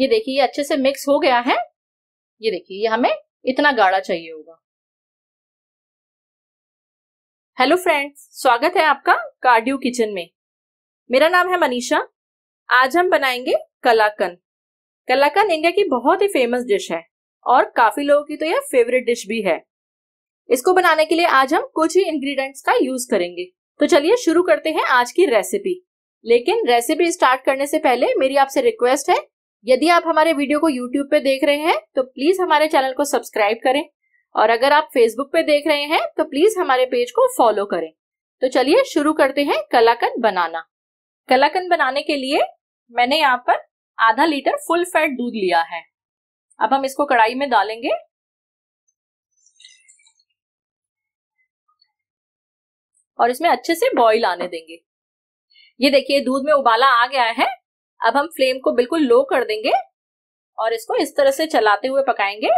ये देखिए ये अच्छे से मिक्स हो गया है ये देखिए ये हमें इतना गाढ़ा चाहिए होगा हेलो फ्रेंड्स स्वागत है आपका कार्डियो किचन में मेरा नाम है मनीषा आज हम बनाएंगे कलाकन कलाकन इंडिया की बहुत ही फेमस डिश है और काफी लोगों की तो यह फेवरेट डिश भी है इसको बनाने के लिए आज हम कुछ ही इंग्रेडिएंट्स का यूज करेंगे तो चलिए शुरू करते हैं आज की रेसिपी लेकिन रेसिपी स्टार्ट करने से पहले मेरी आपसे रिक्वेस्ट है यदि आप हमारे वीडियो को यूट्यूब पे देख रहे हैं तो प्लीज हमारे चैनल को सब्सक्राइब करें और अगर आप फेसबुक पे देख रहे हैं तो प्लीज हमारे पेज को फॉलो करें तो चलिए शुरू करते हैं कलाकंद बनाना कलाकंद बनाने के लिए मैंने यहाँ पर आधा लीटर फुल फैट दूध लिया है अब हम इसको कढ़ाई में डालेंगे और इसमें अच्छे से बॉईल आने देंगे ये देखिए दूध में उबाला आ गया है अब हम फ्लेम को बिल्कुल लो कर देंगे और इसको इस तरह से चलाते हुए पकाएंगे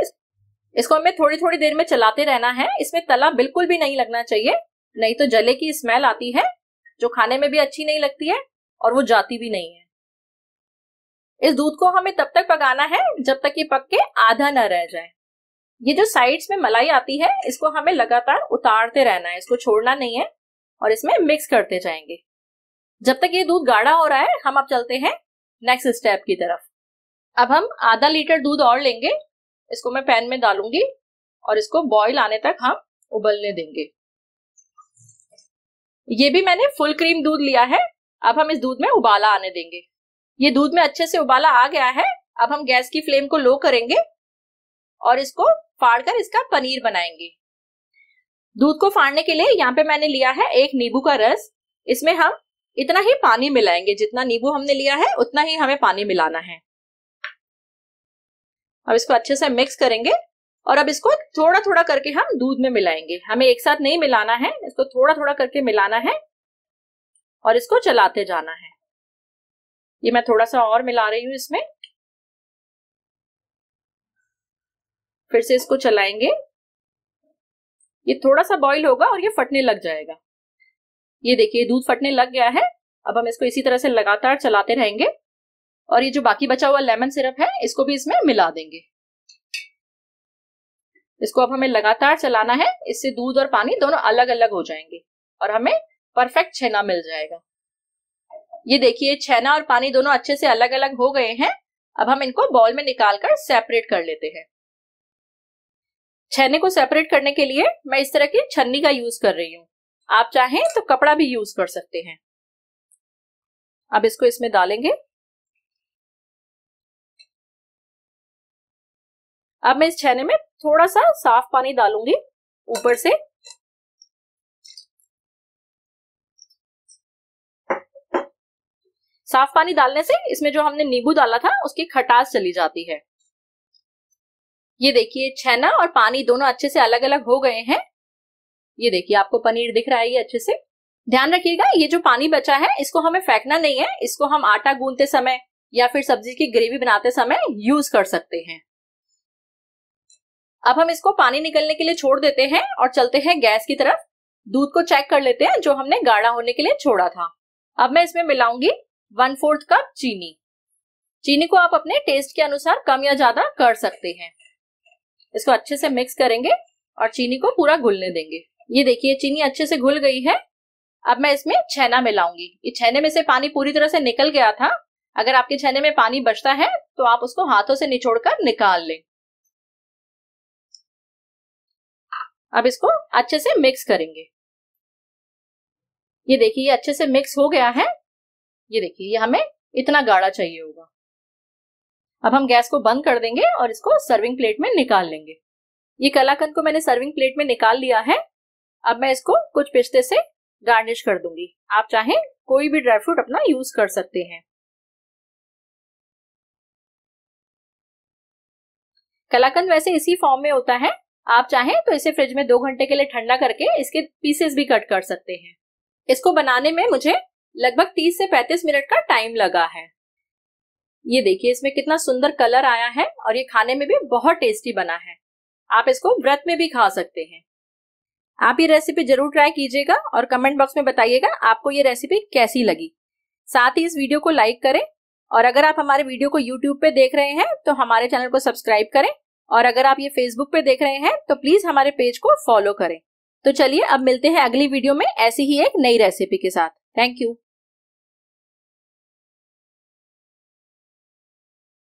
इसको हमें थोड़ी थोड़ी देर में चलाते रहना है इसमें तला बिल्कुल भी नहीं लगना चाहिए नहीं तो जले की स्मेल आती है जो खाने में भी अच्छी नहीं लगती है और वो जाती भी नहीं है इस दूध को हमें तब तक पकाना है जब तक ये पक के आधा ना रह जाए ये जो साइड्स में मलाई आती है इसको हमें लगातार उतारते रहना है इसको छोड़ना नहीं है और इसमें मिक्स करते जाएंगे जब तक ये दूध गाढ़ा हो रहा है हम अब चलते हैं नेक्स्ट स्टेप की तरफ अब हम आधा लीटर दूध और लेंगे इसको मैं पैन में डालूंगी और इसको बॉईल आने तक हम उबलने देंगे ये भी मैंने फुल क्रीम दूध लिया है अब हम इस दूध में उबाला आने देंगे ये दूध में अच्छे से उबाला आ गया है अब हम गैस की फ्लेम को लो करेंगे और इसको फाड़कर इसका पनीर बनाएंगे दूध को फाड़ने के लिए यहाँ पे मैंने लिया है एक नींबू का रस इसमें हम इतना ही पानी मिलाएंगे जितना नींबू हमने लिया है उतना ही हमें पानी मिलाना है अब इसको अच्छे से मिक्स करेंगे और अब इसको थोड़ा थोड़ा करके हम दूध में मिलाएंगे हमें एक साथ नहीं मिलाना है इसको थोड़ा थोड़ा करके मिलाना है और इसको चलाते जाना है ये मैं थोड़ा सा और मिला रही हूं इसमें फिर से इसको चलाएंगे ये थोड़ा सा बॉईल होगा और ये फटने लग जाएगा ये देखिए दूध फटने लग गया है अब हम इसको इसी तरह से लगातार चलाते रहेंगे और ये जो बाकी बचा हुआ लेमन सिरप है इसको भी इसमें मिला देंगे इसको अब हमें लगातार चलाना है इससे दूध और पानी दोनों अलग अलग हो जाएंगे और हमें परफेक्ट छेना मिल जाएगा ये देखिए छेना और पानी दोनों अच्छे से अलग अलग हो गए हैं अब हम इनको बॉल में निकाल कर सेपरेट कर लेते हैं छेने को सेपरेट करने के लिए मैं इस तरह की छन्नी का यूज कर रही हूँ आप चाहें तो कपड़ा भी यूज कर सकते हैं अब इसको इसमें डालेंगे अब मैं इस छैने में थोड़ा सा साफ पानी डालूंगी ऊपर से साफ पानी डालने से इसमें जो हमने नींबू डाला था उसकी खटास चली जाती है ये देखिए छैना और पानी दोनों अच्छे से अलग अलग हो गए हैं ये देखिए आपको पनीर दिख रहा है ये अच्छे से ध्यान रखिएगा ये जो पानी बचा है इसको हमें फेंकना नहीं है इसको हम आटा गूंदते समय या फिर सब्जी की ग्रेवी बनाते समय यूज कर सकते हैं अब हम इसको पानी निकलने के लिए छोड़ देते हैं और चलते हैं गैस की तरफ दूध को चेक कर लेते हैं जो हमने गाढ़ा होने के लिए छोड़ा था अब मैं इसमें मिलाऊंगी वन फोर्थ कप चीनी चीनी को आप अपने टेस्ट के अनुसार कम या ज्यादा कर सकते हैं इसको अच्छे से मिक्स करेंगे और चीनी को पूरा घुलने देंगे ये देखिए चीनी अच्छे से घुल गई है अब मैं इसमें छेना मिलाऊंगी ये छेने में से पानी पूरी तरह से निकल गया था अगर आपके छेने में पानी बचता है तो आप उसको हाथों से निचोड़कर निकाल लें अब इसको अच्छे से मिक्स करेंगे ये देखिए ये अच्छे से मिक्स हो गया है ये देखिए ये हमें इतना गाढ़ा चाहिए होगा अब हम गैस को बंद कर देंगे और इसको सर्विंग प्लेट में निकाल लेंगे ये कलाकंद को मैंने सर्विंग प्लेट में निकाल लिया है अब मैं इसको कुछ पिस्ते से गार्निश कर दूंगी आप चाहें कोई भी ड्राई फ्रूट अपना यूज कर सकते हैं कलाकंद वैसे इसी फॉर्म में होता है आप चाहें तो इसे फ्रिज में दो घंटे के लिए ठंडा करके इसके पीसेस भी कट कर सकते हैं इसको बनाने में मुझे लगभग 30 से 35 मिनट का टाइम लगा है ये देखिए इसमें कितना सुंदर कलर आया है और ये खाने में भी बहुत टेस्टी बना है आप इसको व्रत में भी खा सकते हैं आप ये रेसिपी जरूर ट्राई कीजिएगा और कमेंट बॉक्स में बताइएगा आपको ये रेसिपी कैसी लगी साथ ही इस वीडियो को लाइक करें और अगर आप हमारे वीडियो को यूट्यूब पे देख रहे हैं तो हमारे चैनल को सब्सक्राइब करें और अगर आप ये फेसबुक पे देख रहे हैं तो प्लीज हमारे पेज को फॉलो करें तो चलिए अब मिलते हैं अगली वीडियो में ऐसी ही एक नई रेसिपी के साथ थैंक यू